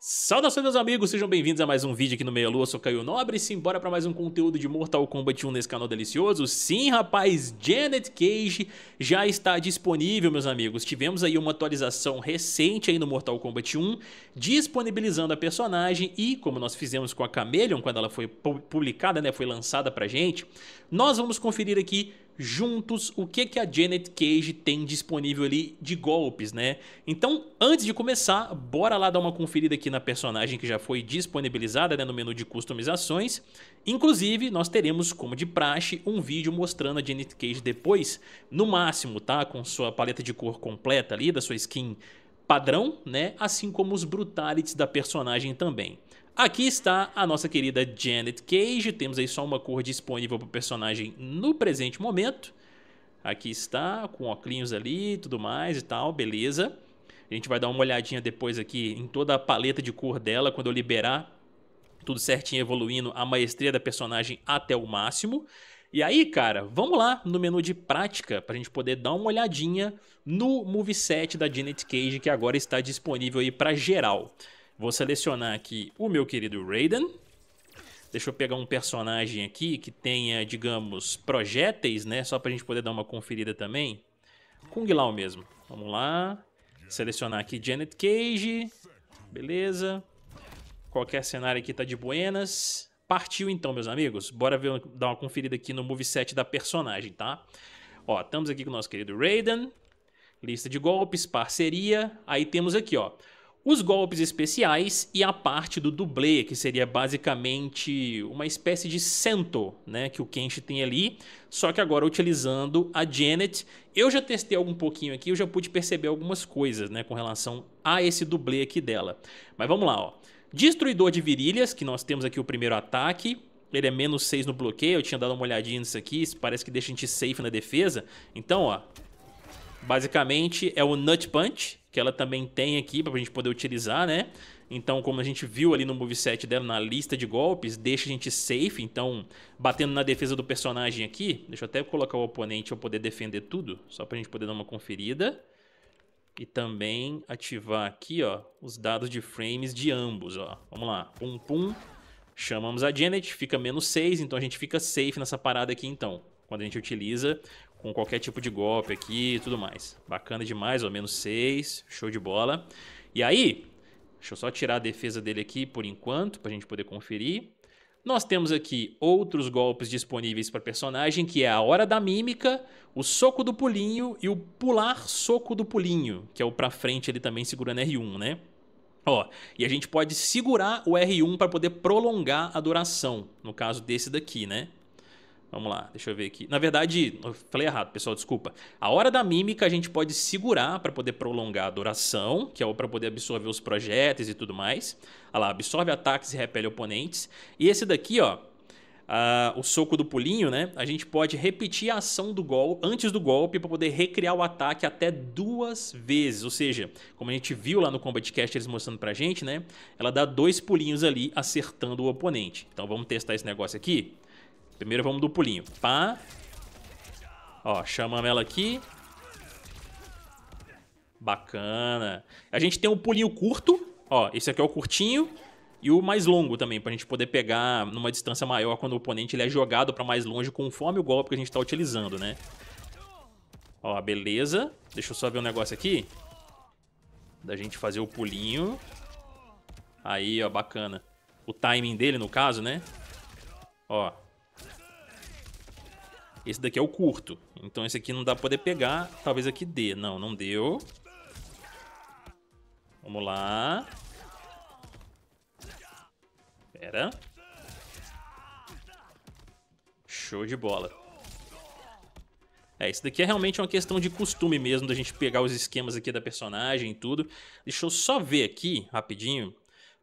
Saudações meus amigos, sejam bem-vindos a mais um vídeo aqui no Meia Lua, eu sou Caio Nobre e embora para mais um conteúdo de Mortal Kombat 1 nesse canal delicioso. Sim, rapaz, Janet Cage já está disponível, meus amigos. Tivemos aí uma atualização recente aí no Mortal Kombat 1, disponibilizando a personagem e, como nós fizemos com a Chameleon, quando ela foi publicada, né, foi lançada pra gente, nós vamos conferir aqui juntos o que, que a Janet Cage tem disponível ali de golpes, né? Então, antes de começar, bora lá dar uma conferida aqui na personagem que já foi disponibilizada né, no menu de customizações. Inclusive, nós teremos, como de praxe, um vídeo mostrando a Janet Cage depois, no máximo, tá? Com sua paleta de cor completa ali, da sua skin padrão, né? Assim como os brutalities da personagem também. Aqui está a nossa querida Janet Cage, temos aí só uma cor disponível para o personagem no presente momento. Aqui está, com óculos ali e tudo mais e tal, beleza. A gente vai dar uma olhadinha depois aqui em toda a paleta de cor dela, quando eu liberar tudo certinho, evoluindo a maestria da personagem até o máximo. E aí, cara, vamos lá no menu de prática para a gente poder dar uma olhadinha no moveset da Janet Cage que agora está disponível aí para geral. Vou selecionar aqui o meu querido Raiden. Deixa eu pegar um personagem aqui que tenha, digamos, projéteis, né? Só pra gente poder dar uma conferida também. Kung Lao mesmo. Vamos lá. Selecionar aqui Janet Cage. Beleza. Qualquer cenário aqui tá de buenas. Partiu então, meus amigos. Bora ver, dar uma conferida aqui no moveset da personagem, tá? Ó, estamos aqui com o nosso querido Raiden. Lista de golpes, parceria. Aí temos aqui, ó os golpes especiais e a parte do dublê, que seria basicamente uma espécie de cento, né, que o Kenshi tem ali, só que agora utilizando a Janet. Eu já testei algum pouquinho aqui, eu já pude perceber algumas coisas, né, com relação a esse dublê aqui dela. Mas vamos lá, ó. Destruidor de virilhas, que nós temos aqui o primeiro ataque, ele é menos 6 no bloqueio, eu tinha dado uma olhadinha nisso aqui, parece que deixa a gente safe na defesa. Então, ó, basicamente é o Nut Punch, que ela também tem aqui para a gente poder utilizar, né? Então, como a gente viu ali no moveset dela, na lista de golpes, deixa a gente safe. Então, batendo na defesa do personagem aqui, deixa eu até colocar o oponente ao poder defender tudo, só para a gente poder dar uma conferida. E também ativar aqui, ó, os dados de frames de ambos, ó. Vamos lá, pum, pum. Chamamos a Janet, fica menos 6, então a gente fica safe nessa parada aqui, então. Quando a gente utiliza com qualquer tipo de golpe aqui e tudo mais. Bacana demais, ao menos 6, show de bola. E aí, deixa eu só tirar a defesa dele aqui por enquanto, para a gente poder conferir. Nós temos aqui outros golpes disponíveis para personagem, que é a Hora da Mímica, o Soco do Pulinho e o Pular Soco do Pulinho, que é o para frente ele também segurando R1, né? Ó, e a gente pode segurar o R1 para poder prolongar a duração, no caso desse daqui, né? Vamos lá, deixa eu ver aqui. Na verdade, eu falei errado, pessoal, desculpa. A hora da mímica a gente pode segurar para poder prolongar a duração, que é para poder absorver os projéteis e tudo mais. Olha lá, absorve ataques e repele oponentes. E esse daqui, ó, o soco do pulinho, né? A gente pode repetir a ação do gol antes do golpe para poder recriar o ataque até duas vezes. Ou seja, como a gente viu lá no Combat Cast eles mostrando pra gente, né? Ela dá dois pulinhos ali acertando o oponente. Então vamos testar esse negócio aqui. Primeiro vamos do pulinho. Pá. Tá? Ó, chamamos ela aqui. Bacana. A gente tem um pulinho curto. Ó, esse aqui é o curtinho. E o mais longo também, pra gente poder pegar numa distância maior quando o oponente ele é jogado pra mais longe conforme o golpe que a gente tá utilizando, né? Ó, beleza. Deixa eu só ver um negócio aqui. Da gente fazer o pulinho. Aí, ó, bacana. O timing dele, no caso, né? Ó, esse daqui é o curto. Então esse aqui não dá pra poder pegar. Talvez aqui dê. Não, não deu. Vamos lá. Pera. Show de bola. É, isso daqui é realmente uma questão de costume mesmo, da gente pegar os esquemas aqui da personagem e tudo. Deixa eu só ver aqui, rapidinho.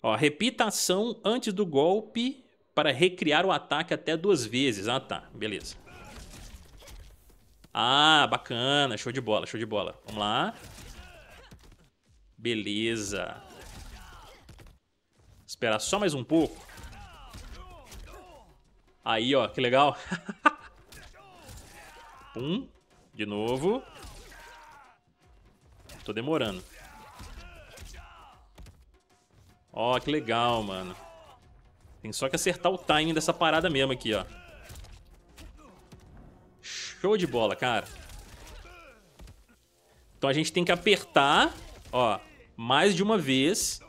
Ó, repita a ação antes do golpe para recriar o ataque até duas vezes. Ah, tá. Beleza. Ah, bacana. Show de bola, show de bola. Vamos lá. Beleza. Esperar só mais um pouco. Aí, ó, que legal. um, de novo. Tô demorando. Ó, que legal, mano. Tem só que acertar o timing dessa parada mesmo aqui, ó. Show de bola, cara. Então a gente tem que apertar, ó, mais de uma vez.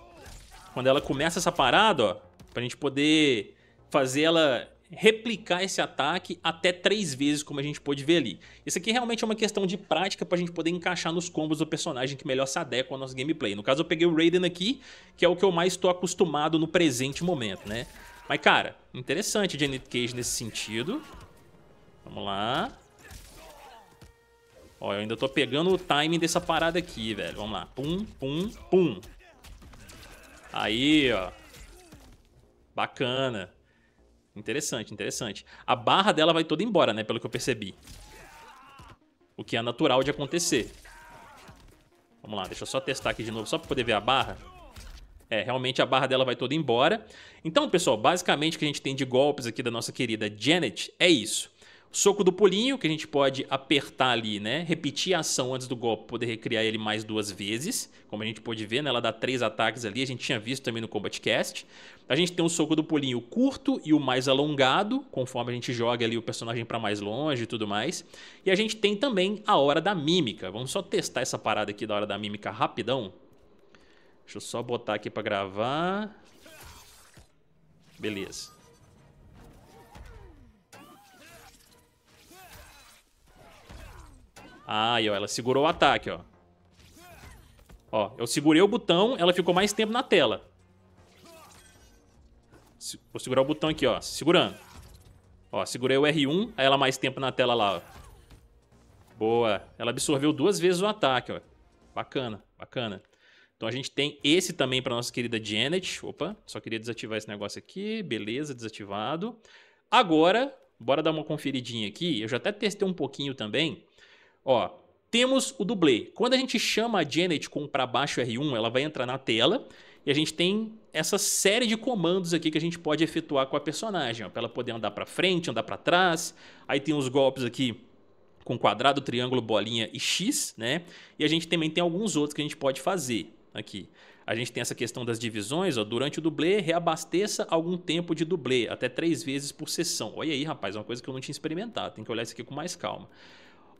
Quando ela começa essa parada, ó, pra gente poder fazer ela replicar esse ataque até três vezes, como a gente pôde ver ali. Isso aqui realmente é uma questão de prática para a gente poder encaixar nos combos do personagem que melhor se adequa ao nosso gameplay. No caso, eu peguei o Raiden aqui, que é o que eu mais estou acostumado no presente momento, né? Mas, cara, interessante Janet Cage nesse sentido. Vamos lá. Ó, eu ainda tô pegando o timing dessa parada aqui, velho. Vamos lá. Pum, pum, pum. Aí, ó. Bacana. Interessante, interessante. A barra dela vai toda embora, né? Pelo que eu percebi. O que é natural de acontecer. Vamos lá, deixa eu só testar aqui de novo, só pra poder ver a barra. É, realmente a barra dela vai toda embora. Então, pessoal, basicamente o que a gente tem de golpes aqui da nossa querida Janet é isso. Soco do pulinho, que a gente pode apertar ali, né? Repetir a ação antes do golpe, poder recriar ele mais duas vezes. Como a gente pode ver, né? ela dá três ataques ali, a gente tinha visto também no Combat Cast. A gente tem o soco do pulinho curto e o mais alongado, conforme a gente joga ali o personagem para mais longe e tudo mais. E a gente tem também a hora da mímica. Vamos só testar essa parada aqui da hora da mímica rapidão. Deixa eu só botar aqui para gravar. Beleza. Aí, ó, ela segurou o ataque, ó. Ó, eu segurei o botão, ela ficou mais tempo na tela. Vou segurar o botão aqui, ó, segurando. Ó, segurei o R1, aí ela mais tempo na tela lá, ó. Boa. Ela absorveu duas vezes o ataque, ó. Bacana, bacana. Então a gente tem esse também para nossa querida Janet. Opa, só queria desativar esse negócio aqui. Beleza, desativado. Agora, bora dar uma conferidinha aqui. Eu já até testei um pouquinho também Ó, temos o dublê. Quando a gente chama a Janet com para baixo R1, ela vai entrar na tela e a gente tem essa série de comandos aqui que a gente pode efetuar com a personagem, para ela poder andar para frente, andar para trás. Aí tem os golpes aqui com quadrado, triângulo, bolinha e X, né? E a gente também tem alguns outros que a gente pode fazer aqui. A gente tem essa questão das divisões, ó, durante o dublê, reabasteça algum tempo de dublê, até três vezes por sessão. Olha aí, rapaz, é uma coisa que eu não tinha experimentado, tem que olhar isso aqui com mais calma.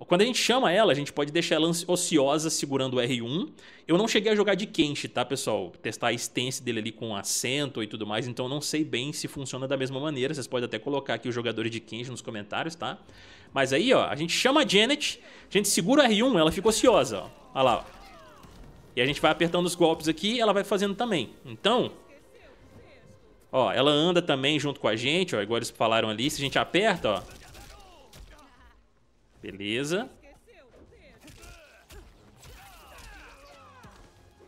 Quando a gente chama ela, a gente pode deixar ela ociosa segurando o R1. Eu não cheguei a jogar de quente, tá, pessoal? Testar a stance dele ali com acento e tudo mais, então não sei bem se funciona da mesma maneira. Vocês podem até colocar aqui os jogadores de quente nos comentários, tá? Mas aí, ó, a gente chama a Janet, a gente segura o R1, ela fica ociosa, ó. Olha lá, ó. E a gente vai apertando os golpes aqui e ela vai fazendo também. Então, ó, ela anda também junto com a gente, ó, igual eles falaram ali. Se a gente aperta, ó, Beleza.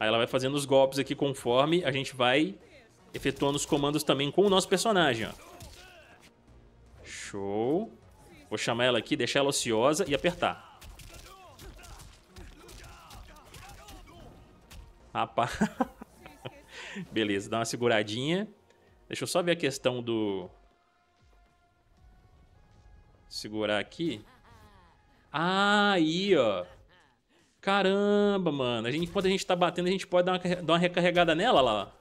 Aí ela vai fazendo os golpes aqui conforme a gente vai efetuando os comandos também com o nosso personagem, ó. Show. Vou chamar ela aqui, deixar ela ociosa e apertar. Rapaz. Beleza, dá uma seguradinha. Deixa eu só ver a questão do... Segurar aqui. Aí, ó. Caramba, mano. A gente, enquanto a gente tá batendo, a gente pode dar uma, dar uma recarregada nela lá.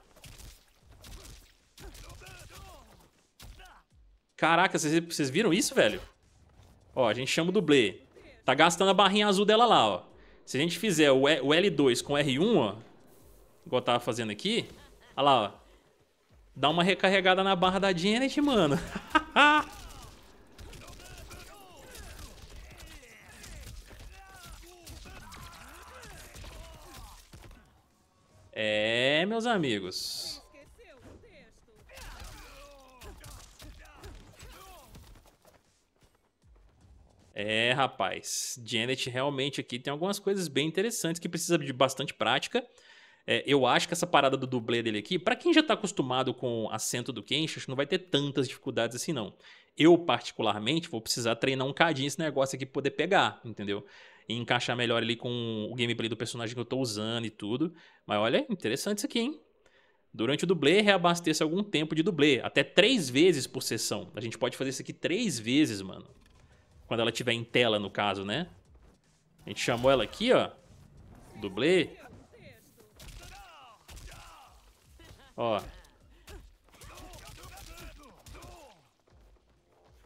Caraca, vocês, viram isso, velho? Ó, a gente chama o dublê. Tá gastando a barrinha azul dela lá, ó. Se a gente fizer o, o L2 com R1, ó. Igual eu tava fazendo aqui. Olha lá, ó. Dá uma recarregada na barra da Janet, mano. É, meus amigos. É, rapaz. Janet realmente aqui tem algumas coisas bem interessantes que precisa de bastante prática. É, eu acho que essa parada do dublê dele aqui, para quem já tá acostumado com o acento do Kenshi, acho que não vai ter tantas dificuldades assim, não. Eu, particularmente, vou precisar treinar um cadinho esse negócio aqui pra poder pegar, entendeu? e encaixar melhor ali com o gameplay do personagem que eu tô usando e tudo. Mas olha, interessante isso aqui, hein? Durante o dublê, reabasteça algum tempo de dublê. Até três vezes por sessão. A gente pode fazer isso aqui três vezes, mano. Quando ela tiver em tela, no caso, né? A gente chamou ela aqui, ó. Dublê. Ó.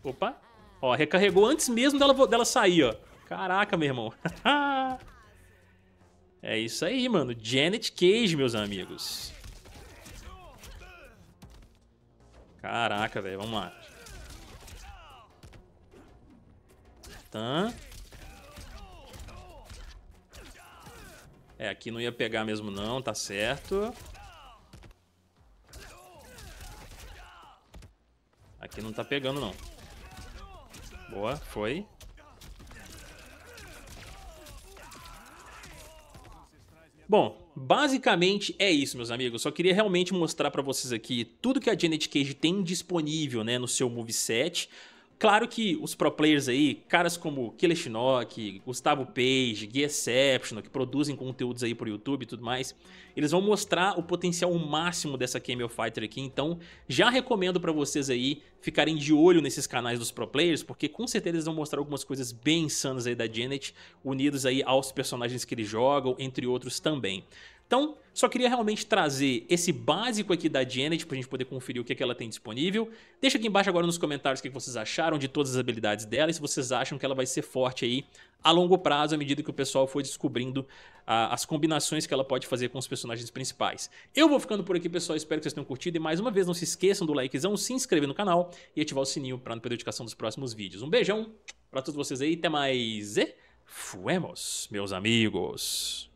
Opa. Ó, recarregou antes mesmo dela, dela sair, ó. Caraca, meu irmão. é isso aí, mano. Janet Cage, meus amigos. Caraca, velho. Vamos lá. Tá. É, aqui não ia pegar mesmo não, tá certo. Aqui não tá pegando não. Boa, foi. Bom, basicamente é isso, meus amigos. Só queria realmente mostrar para vocês aqui tudo que a Janet Cage tem disponível né, no seu moveset. Claro que os pro players aí, caras como Kileshinok, Gustavo Page, Guiaception, que produzem conteúdos aí pro YouTube e tudo mais, eles vão mostrar o potencial máximo dessa Camel Fighter aqui, então já recomendo para vocês aí ficarem de olho nesses canais dos pro players, porque com certeza eles vão mostrar algumas coisas bem insanas aí da Janet, unidos aí aos personagens que eles jogam, entre outros também. Então, só queria realmente trazer esse básico aqui da Janet pra gente poder conferir o que, é que ela tem disponível. Deixa aqui embaixo agora nos comentários o que é vocês acharam de todas as habilidades dela e se vocês acham que ela vai ser forte aí a longo prazo à medida que o pessoal for descobrindo ah, as combinações que ela pode fazer com os personagens principais. Eu vou ficando por aqui, pessoal. Espero que vocês tenham curtido e mais uma vez não se esqueçam do likezão, se inscrever no canal e ativar o sininho para não perder a notificação dos próximos vídeos. Um beijão para todos vocês aí, até mais e fuemos, meus amigos!